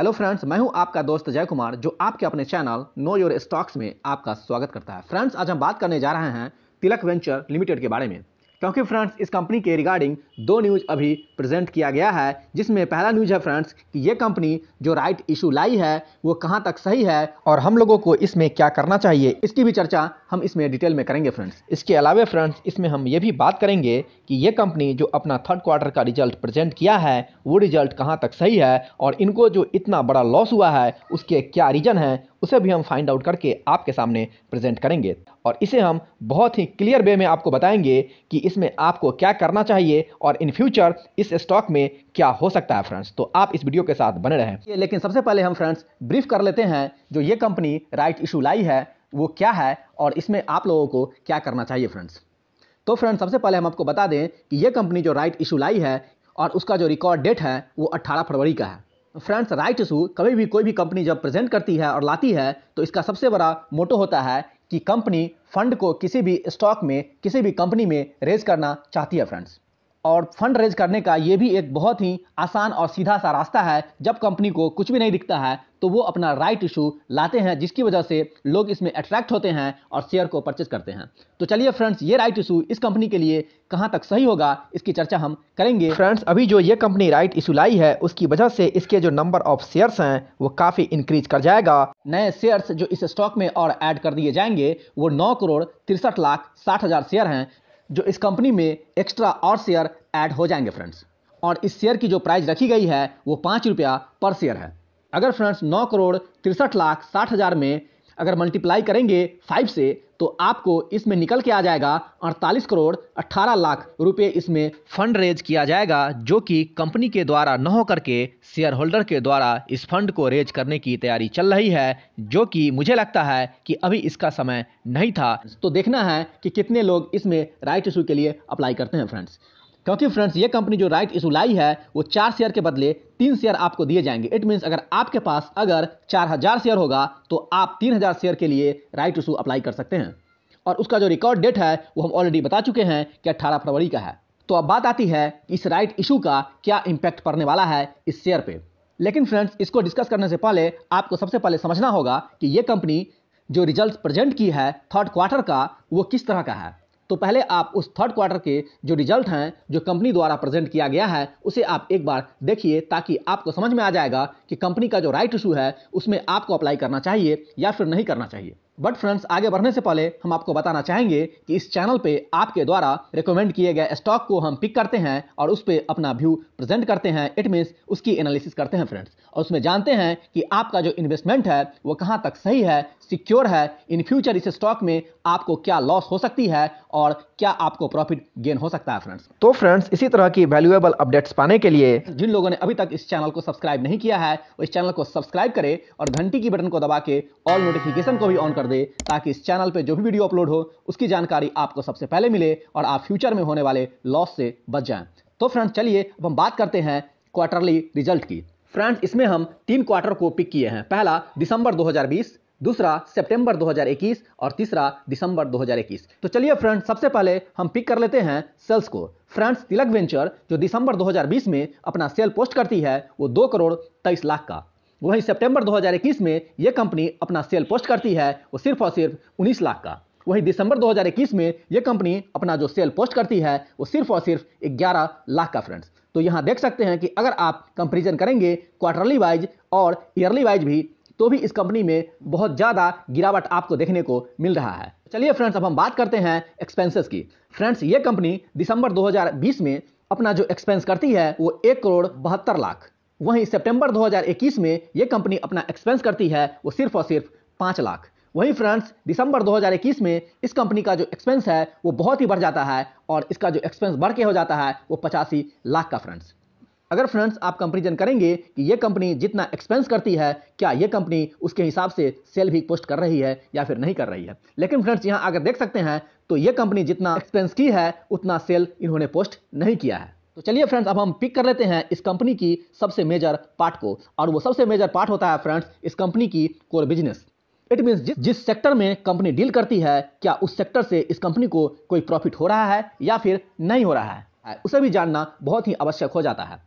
hello friends मैं हूं आपका दोस्त जय कुमार जो आपके अपने चैनल नो योर स्टॉक्स में आपका स्वागत करता है फ्रेंड्स आज हम बात करने जा रहे हैं तिलक वेंचर लिमिटेड के बारे में क्योंकि फ्रेंड्स इस कंपनी के रिगार्डिंग दो न्यूज अभी प्रेजेंट किया गया है जिसमें पहला न्यूज है फ्रेंड्स कि ये कंपनी जो राइट इशू लाई है वो कहाँ तक सही है और हम लोगों को इसमें क्या करना चाहिए इसकी भी चर्चा हम इसमें डिटेल में करेंगे फ्रेंड्स इसके अलावा फ्रेंड्स इसमें हम ये भी बात करेंगे कि ये कंपनी जो अपना थर्ड क्वार्टर का रिजल्ट प्रजेंट किया है वो रिजल्ट कहाँ तक सही है और इनको जो इतना बड़ा लॉस हुआ है उसके क्या रीजन है उसे भी हम फाइंड आउट करके आपके सामने प्रेजेंट करेंगे और इसे हम बहुत ही क्लियर वे में आपको बताएंगे कि इसमें आपको क्या करना चाहिए और इन फ्यूचर इस स्टॉक में क्या हो सकता है फ्रेंड्स तो आप इस वीडियो के साथ बने रहें लेकिन सबसे पहले हम फ्रेंड्स ब्रीफ कर लेते हैं जो ये कंपनी राइट इशू लाई है वो क्या है और इसमें आप लोगों को क्या करना चाहिए फ्रेंड्स तो फ्रेंड्स सबसे पहले हम आपको बता दें कि ये कंपनी जो राइट इशू लाई है और उसका जो रिकॉर्ड डेट है वो 18 फरवरी का है फ्रेंड्स राइट इशू कभी भी कोई भी कंपनी जब प्रेजेंट करती है और लाती है तो इसका सबसे बड़ा मोटो होता है कि कंपनी फंड को किसी भी स्टॉक में किसी भी कंपनी में रेज करना चाहती है फ्रेंड्स और फंड रेज करने का ये भी एक बहुत ही आसान और सीधा सा रास्ता है जब कंपनी को कुछ भी नहीं दिखता है तो वो अपना राइट इशू लाते हैं जिसकी वजह से लोग इसमें अट्रैक्ट होते हैं और शेयर को परचेज करते हैं तो चलिए फ्रेंड्स ये राइट इशू इस कंपनी के लिए कहाँ तक सही होगा इसकी चर्चा हम करेंगे फ्रेंड्स अभी जो ये कंपनी राइट इशू लाई है उसकी वजह से इसके जो नंबर ऑफ शेयर्स हैं वो काफ़ी इंक्रीज कर जाएगा नए शेयर्स जो इस स्टॉक में और ऐड कर दिए जाएंगे वो नौ करोड़ तिरसठ लाख साठ हज़ार शेयर हैं जो इस कंपनी में एक्स्ट्रा और शेयर ऐड हो जाएंगे फ्रेंड्स और इस शेयर की जो प्राइस रखी गई है वो पाँच रुपया पर शेयर है अगर फ्रेंड्स नौ करोड़ तिरसठ लाख साठ हज़ार में अगर मल्टीप्लाई करेंगे फाइव से तो आपको इसमें निकल के आ जाएगा अड़तालीस करोड़ अट्ठारह लाख रुपए इसमें फंड रेज किया जाएगा जो कि कंपनी के द्वारा न होकर के शेयर होल्डर के द्वारा इस फंड को रेज करने की तैयारी चल रही है जो कि मुझे लगता है कि अभी इसका समय नहीं था तो देखना है कि कितने लोग इसमें राइट इशू के लिए अप्लाई करते हैं फ्रेंड्स क्योंकि फ्रेंड्स ये कंपनी जो राइट इशू लाई है वो चार शेयर के बदले तीन शेयर आपको दिए जाएंगे इट मीन्स अगर आपके पास अगर चार हजार शेयर होगा तो आप तीन हजार शेयर के लिए राइट इशू अप्लाई कर सकते हैं और उसका जो रिकॉर्ड डेट है वो हम ऑलरेडी बता चुके हैं कि अट्ठारह फरवरी का है तो अब बात आती है कि इस राइट इशू का क्या इम्पैक्ट पड़ने वाला है इस शेयर पर लेकिन फ्रेंड्स इसको डिस्कस करने से पहले आपको सबसे पहले समझना होगा कि ये कंपनी जो रिजल्ट प्रेजेंट की है थर्ड क्वार्टर का वो किस तरह का है तो पहले आप उस थर्ड क्वार्टर के जो रिजल्ट हैं जो कंपनी द्वारा प्रेजेंट किया गया है उसे आप एक बार देखिए ताकि आपको समझ में आ जाएगा कि कंपनी का जो राइट इशू है उसमें आपको अप्लाई करना चाहिए या फिर नहीं करना चाहिए बट फ्रेंड्स आगे बढ़ने से पहले हम आपको बताना चाहेंगे कि इस चैनल पे आपके द्वारा रिकमेंड किए गए स्टॉक को हम पिक करते हैं और उस पर अपना व्यू प्रेजेंट करते हैं इट मीन्स उसकी एनालिसिस करते हैं फ्रेंड्स और उसमें जानते हैं कि आपका जो इन्वेस्टमेंट है वो कहाँ तक सही है सिक्योर है इन फ्यूचर इस स्टॉक में आपको क्या लॉस हो सकती है और क्या आपको प्रॉफिट गेन हो सकता है फ्रेंड्स तो फ्रेंड्स इसी तरह की वैल्यूएबल अपडेट्स पाने के लिए जिन लोगों ने अभी तक इस चैनल को सब्सक्राइब नहीं किया है वो इस चैनल को सब्सक्राइब करें और घंटी की बटन को दबा के ऑल नोटिफिकेशन को भी ऑन कर दे ताकि इस चैनल पर जो भी वीडियो अपलोड हो उसकी जानकारी आपको सबसे पहले मिले और आप फ्यूचर में होने वाले लॉस से बच जाएं तो फ्रेंड्स चलिए अब हम बात करते हैं क्वार्टरली रिजल्ट की फ्रेंड्स इसमें हम तीन क्वार्टर को पिक किए हैं पहला दिसंबर 2020 दूसरा सितंबर 2021 और तीसरा दिसंबर 2021 तो चलिए फ्रेंड्स सबसे पहले हम पिक कर लेते हैं सेल्स को फ्रेंड्स तिलक वेंचर जो दिसंबर 2020 में अपना सेल पोस्ट करती है वो दो करोड़ तेईस लाख का वहीं सितंबर 2021 में यह कंपनी अपना सेल पोस्ट करती है वो सिर्फ और सिर्फ 19 लाख का वहीं दिसंबर 2021 में यह कंपनी अपना जो सेल पोस्ट करती है वो सिर्फ और सिर्फ 11 लाख का फ्रेंड्स तो यहाँ देख सकते हैं कि अगर आप कंपेरिजन करेंगे क्वार्टरली वाइज और ईयरली वाइज भी तो भी इस कंपनी में बहुत ज़्यादा गिरावट आपको देखने को मिल रहा है चलिए फ्रेंड्स अब हम बात करते हैं एक्सपेंसेस की फ्रेंड्स ये कंपनी दिसंबर 2020 में अपना जो एक्सपेंस करती है वो एक करोड़ बहत्तर लाख वहीं सितंबर 2021 में यह कंपनी अपना एक्सपेंस करती है वो सिर्फ और सिर्फ पाँच लाख वहीं फ्रेंड्स दिसंबर 2021 में इस कंपनी का जो एक्सपेंस है वो बहुत ही बढ़ जाता है और इसका जो एक्सपेंस बढ़ के हो जाता है वो पचासी लाख का फ्रेंड्स अगर फ्रेंड्स आप कंपेरिजन करेंगे कि ये कंपनी जितना एक्सपेंस करती है क्या ये कंपनी उसके हिसाब से सेल भी पोस्ट कर रही है या फिर नहीं कर रही है लेकिन फ्रेंड्स यहाँ अगर देख सकते हैं तो ये कंपनी जितना एक्सपेंस की है उतना सेल इन्होंने पोस्ट नहीं किया है तो चलिए फ्रेंड्स अब हम पिक कर लेते हैं इस कंपनी की सबसे मेजर पार्ट को और वो सबसे मेजर पार्ट होता है फ्रेंड्स इस कंपनी की कोर बिजनेस इट मीन्स जिस जिस सेक्टर में कंपनी डील करती है क्या उस सेक्टर से इस कंपनी को कोई प्रॉफिट हो रहा है या फिर नहीं हो रहा है उसे भी जानना बहुत ही आवश्यक हो जाता है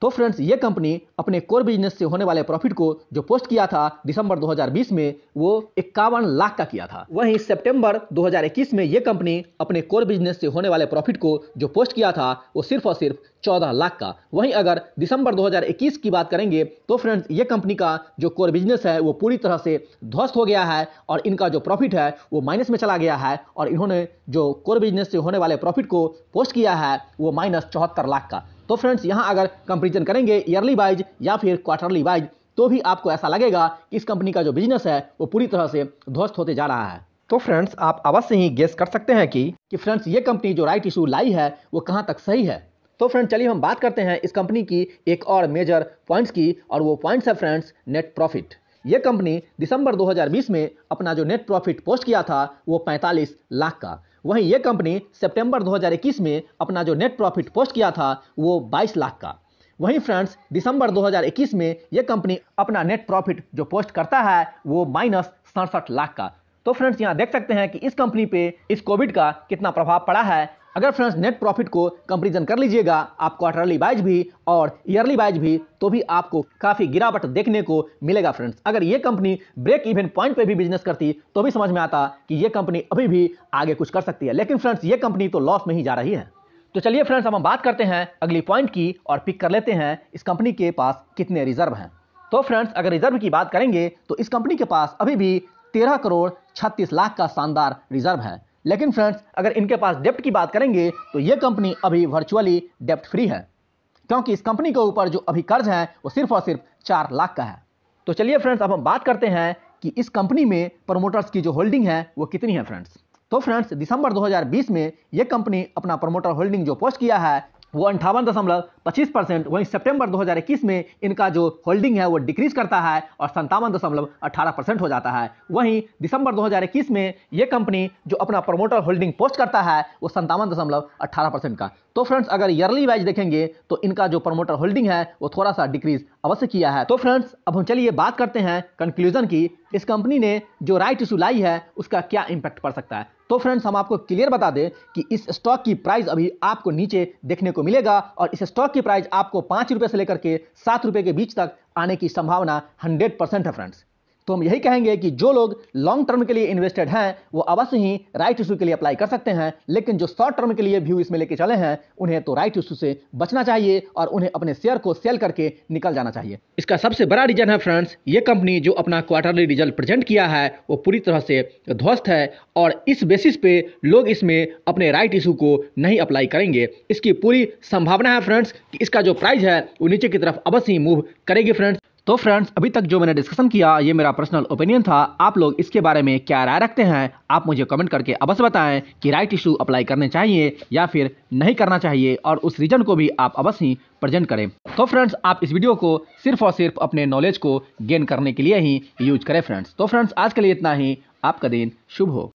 तो फ्रेंड्स ये कंपनी अपने कोर बिजनेस से होने वाले प्रॉफिट को जो पोस्ट किया था दिसंबर 2020 में वो इक्यावन लाख का किया था वहीं सितंबर 2021 में ये कंपनी अपने कोर बिजनेस से होने वाले प्रॉफिट को जो पोस्ट किया था वो सिर्फ और सिर्फ 14 लाख का वहीं अगर दिसंबर 2021 की बात करेंगे तो फ्रेंड्स ये कंपनी का जो कोर बिजनेस है वो पूरी तरह से ध्वस्त हो गया है और इनका जो प्रॉफिट है वो माइनस में चला गया है और इन्होंने जो कोर बिजनेस से होने वाले प्रॉफिट को पोस्ट किया है वो माइनस चौहत्तर लाख का तो फ्रेंड्स यहाँ अगर कंपेरिजन करेंगे ईयरली वाइज या फिर क्वार्टरली वाइज तो भी आपको ऐसा लगेगा कि इस कंपनी का जो बिजनेस है वो पूरी तरह से ध्वस्त होते जा रहा है तो फ्रेंड्स आप अवश्य ही गेस कर सकते हैं कि कि फ्रेंड्स ये कंपनी जो राइट इशू लाई है वो कहाँ तक सही है तो फ्रेंड्स चलिए हम बात करते हैं इस कंपनी की एक और मेजर पॉइंट्स की और वो पॉइंट्स है फ्रेंड्स नेट प्रॉफिट ये कंपनी दिसंबर 2020 में अपना जो नेट प्रॉफिट पोस्ट किया था वो 45 लाख का वहीं ये कंपनी सितंबर 2021 में अपना जो नेट प्रॉफिट पोस्ट किया था वो 22 लाख का वहीं फ्रेंड्स दिसंबर 2021 में यह कंपनी अपना नेट प्रॉफिट जो पोस्ट करता है वो माइनस सड़सठ लाख का तो फ्रेंड्स यहाँ देख सकते हैं कि इस कंपनी पे इस कोविड का कितना प्रभाव पड़ा है अगर फ्रेंड्स नेट प्रॉफिट को कंपेरिजन कर लीजिएगा आप क्वार्टरली वाइज भी और ईयरली वाइज भी तो भी आपको काफ़ी गिरावट देखने को मिलेगा फ्रेंड्स अगर ये कंपनी ब्रेक इवेंट पॉइंट पे भी बिजनेस करती तो भी समझ में आता कि ये कंपनी अभी भी आगे कुछ कर सकती है लेकिन फ्रेंड्स ये कंपनी तो लॉस में ही जा रही है तो चलिए फ्रेंड्स हम बात करते हैं अगली पॉइंट की और पिक कर लेते हैं इस कंपनी के पास कितने रिजर्व हैं तो फ्रेंड्स अगर रिजर्व की बात करेंगे तो इस कंपनी के पास अभी भी तेरह करोड़ छत्तीस लाख का शानदार रिजर्व है लेकिन फ्रेंड्स अगर इनके पास डेप्ट की बात करेंगे तो ये कंपनी अभी वर्चुअली डेप्ट फ्री है क्योंकि इस कंपनी के ऊपर जो अभी कर्ज है वो सिर्फ और सिर्फ चार लाख का है तो चलिए फ्रेंड्स अब हम बात करते हैं कि इस कंपनी में प्रमोटर्स की जो होल्डिंग है वो कितनी है फ्रेंड्स तो फ्रेंड्स दिसंबर 2020 में यह कंपनी अपना प्रमोटर होल्डिंग जो पोस्ट किया है वो अंठावन दशमलव पच्चीस परसेंट वहीं सितंबर 2021 में इनका जो होल्डिंग है वो डिक्रीज करता है और संतावन दशमलव अठारह परसेंट हो जाता है वहीं दिसंबर 2021 में ये कंपनी जो अपना प्रमोटर होल्डिंग पोस्ट करता है वो संतावन दशमलव अठारह परसेंट का तो फ्रेंड्स अगर ईयरली वाइज देखेंगे तो इनका जो प्रमोटर होल्डिंग है वो थोड़ा सा डिक्रीज अवश्य किया है तो फ्रेंड्स अब हम चलिए बात करते हैं कंक्लूजन की इस कंपनी ने जो राइट इशू लाई है उसका क्या इंपैक्ट पड़ सकता है तो फ्रेंड्स हम आपको क्लियर बता दें कि इस स्टॉक की प्राइस अभी आपको नीचे देखने को मिलेगा और इस स्टॉक की प्राइस आपको पाँच रुपये से लेकर के सात रुपये के बीच तक आने की संभावना हंड्रेड परसेंट है फ्रेंड्स तो हम यही कहेंगे कि जो लोग लॉन्ग टर्म के लिए इन्वेस्टेड हैं वो अवश्य ही राइट इशू के लिए अप्लाई कर सकते हैं लेकिन जो शॉर्ट टर्म के लिए व्यू इसमें लेके चले हैं उन्हें तो राइट इशू से बचना चाहिए और उन्हें अपने शेयर को सेल करके निकल जाना चाहिए इसका सबसे बड़ा रीजन है फ्रेंड्स ये कंपनी जो अपना क्वार्टरली रिजल्ट प्रेजेंट किया है वो पूरी तरह से ध्वस्त है और इस बेसिस पे लोग इसमें अपने राइट इशू को नहीं अप्लाई करेंगे इसकी पूरी संभावना है फ्रेंड्स कि इसका जो प्राइस है वो नीचे की तरफ अवश्य ही मूव करेगी फ्रेंड्स तो फ्रेंड्स अभी तक जो मैंने डिस्कशन किया ये मेरा पर्सनल ओपिनियन था आप लोग इसके बारे में क्या राय रखते हैं आप मुझे कमेंट करके अवश्य बताएं कि राइट इशू अप्लाई करने चाहिए या फिर नहीं करना चाहिए और उस रीजन को भी आप अवश्य ही प्रेजेंट करें तो फ्रेंड्स आप इस वीडियो को सिर्फ और सिर्फ अपने नॉलेज को गेन करने के लिए ही यूज करें फ्रेंड्स तो फ्रेंड्स आज के लिए इतना ही आपका दिन शुभ हो